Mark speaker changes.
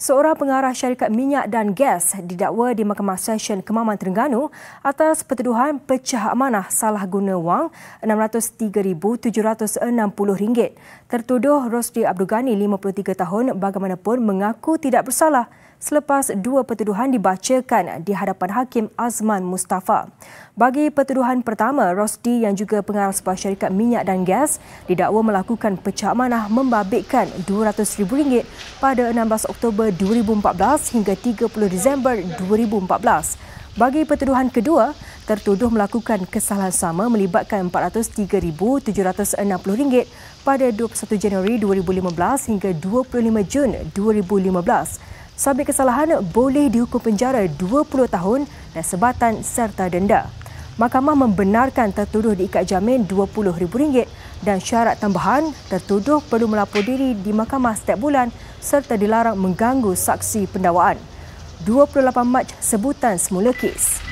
Speaker 1: Seorang pengarah syarikat minyak dan gas didakwa di Mahkamah Session Kemaman Terengganu atas pertuduhan pecah amanah salah guna wang RM603,760. Tertuduh Rosdi Abdul Ghani, 53 tahun, bagaimanapun mengaku tidak bersalah selepas dua pertuduhan dibacakan di hadapan Hakim Azman Mustafa. Bagi pertuduhan pertama, Rosdi yang juga pengarah sebuah syarikat minyak dan gas didakwa melakukan pecah manah membabitkan RM200,000 pada 16 Oktober 2014 hingga 30 Disember 2014. Bagi pertuduhan kedua, tertuduh melakukan kesalahan sama melibatkan RM403,760 pada 21 Januari 2015 hingga 25 Jun 2015. Subjek kesalahan boleh dihukum penjara 20 tahun dan sebatan serta denda. Mahkamah membenarkan tertuduh diikat jamin RM20,000 dan syarat tambahan tertuduh perlu melapor diri di mahkamah setiap bulan serta dilarang mengganggu saksi pendawaan. 28 Mac sebutan semula kes.